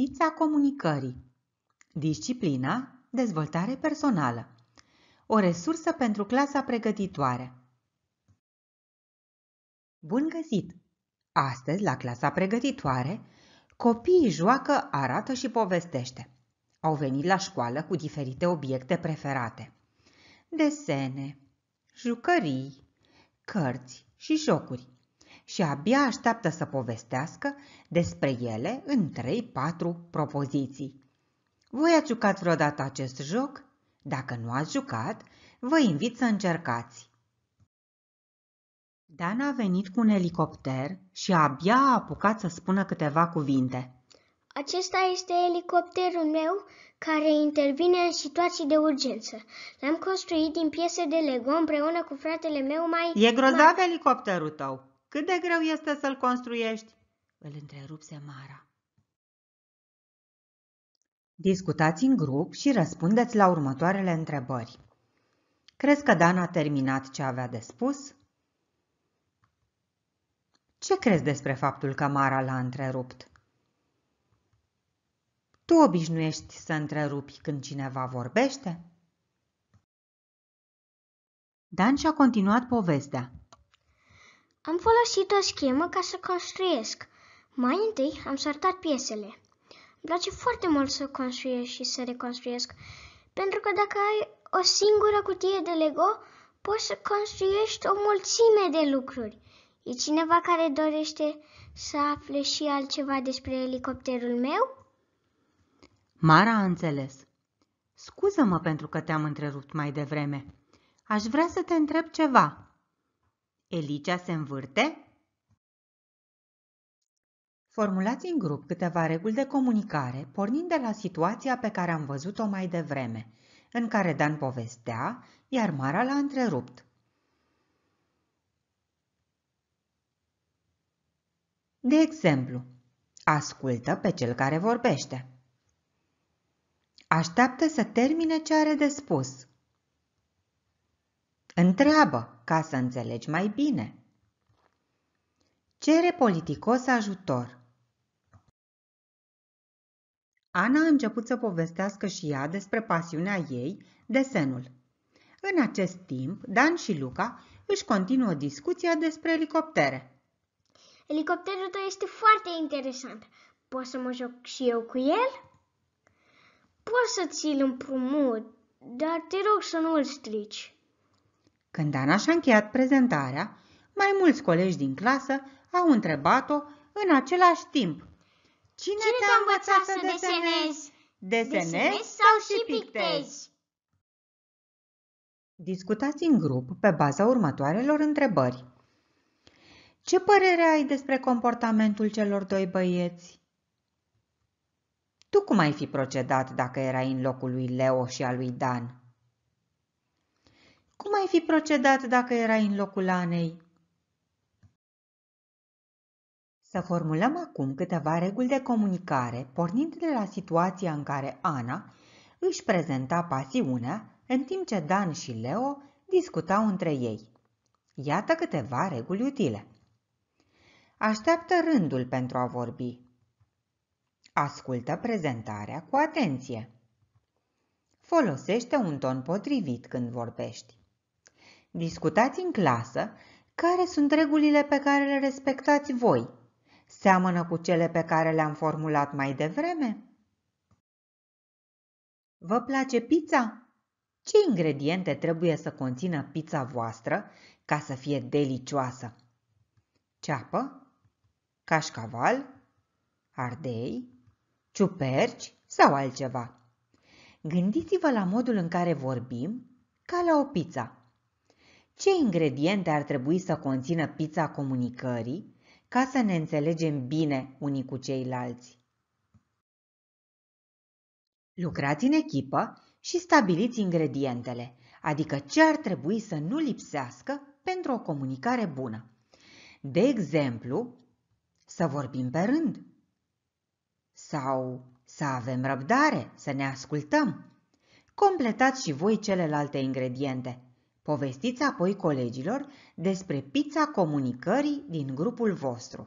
Pizza comunicării Disciplina, dezvoltare personală O resursă pentru clasa pregătitoare Bun găsit! Astăzi, la clasa pregătitoare, copiii joacă, arată și povestește. Au venit la școală cu diferite obiecte preferate. Desene, jucării, cărți și jocuri și abia așteaptă să povestească despre ele în 3-4 propoziții. Voi ați jucat vreodată acest joc? Dacă nu ați jucat, vă invit să încercați. Dan a venit cu un elicopter și abia a apucat să spună câteva cuvinte. Acesta este elicopterul meu care intervine în situații de urgență. L-am construit din piese de Lego împreună cu fratele meu mai... E grozav mai... elicopterul tău! Cât de greu este să-l construiești? Îl întrerupse Mara. Discutați în grup și răspundeți la următoarele întrebări. Crezi că Dan a terminat ce avea de spus? Ce crezi despre faptul că Mara l-a întrerupt? Tu obișnuiești să întrerupi când cineva vorbește? Dan și-a continuat povestea. Am folosit o schemă ca să construiesc. Mai întâi am sortat piesele. Îmi place foarte mult să construiesc și să reconstruiesc, pentru că dacă ai o singură cutie de Lego, poți să construiești o mulțime de lucruri. E cineva care dorește să afle și altceva despre elicopterul meu? Mara a înțeles. Scuză-mă pentru că te-am întrerupt mai devreme. Aș vrea să te întreb ceva. Elicia se învârte? Formulați în grup câteva reguli de comunicare, pornind de la situația pe care am văzut-o mai devreme, în care Dan povestea, iar Mara l-a întrerupt. De exemplu, ascultă pe cel care vorbește. Așteaptă să termine ce are de spus. Întreabă ca să înțelegi mai bine. Cere politicos ajutor. Ana a început să povestească și ea despre pasiunea ei, desenul. În acest timp, Dan și Luca își continuă discuția despre elicoptere. Elicopterul tău este foarte interesant. Poți să mă joc și eu cu el? Poți să ți-l împrumut, dar te rog să nu îl strici. Când Ana și-a încheiat prezentarea, mai mulți colegi din clasă au întrebat-o în același timp. Cine, Cine te-a învățat, învățat să desenezi? Desenezi, desenezi sau și pictezi? Discutați în grup pe baza următoarelor întrebări. Ce părere ai despre comportamentul celor doi băieți? Tu cum ai fi procedat dacă erai în locul lui Leo și al lui Dan? Cum ai fi procedat dacă erai în locul Anei? Să formulăm acum câteva reguli de comunicare, pornind de la situația în care Ana își prezenta pasiunea, în timp ce Dan și Leo discutau între ei. Iată câteva reguli utile. Așteaptă rândul pentru a vorbi. Ascultă prezentarea cu atenție. Folosește un ton potrivit când vorbești. Discutați în clasă care sunt regulile pe care le respectați voi. Seamănă cu cele pe care le-am formulat mai devreme? Vă place pizza? Ce ingrediente trebuie să conțină pizza voastră ca să fie delicioasă? Ceapă, cașcaval, ardei, ciuperci sau altceva. Gândiți-vă la modul în care vorbim ca la o pizza. Ce ingrediente ar trebui să conțină pizza comunicării ca să ne înțelegem bine unii cu ceilalți? Lucrați în echipă și stabiliți ingredientele, adică ce ar trebui să nu lipsească pentru o comunicare bună. De exemplu, să vorbim pe rând sau să avem răbdare, să ne ascultăm. Completați și voi celelalte ingrediente. Povestiți apoi colegilor despre pizza comunicării din grupul vostru.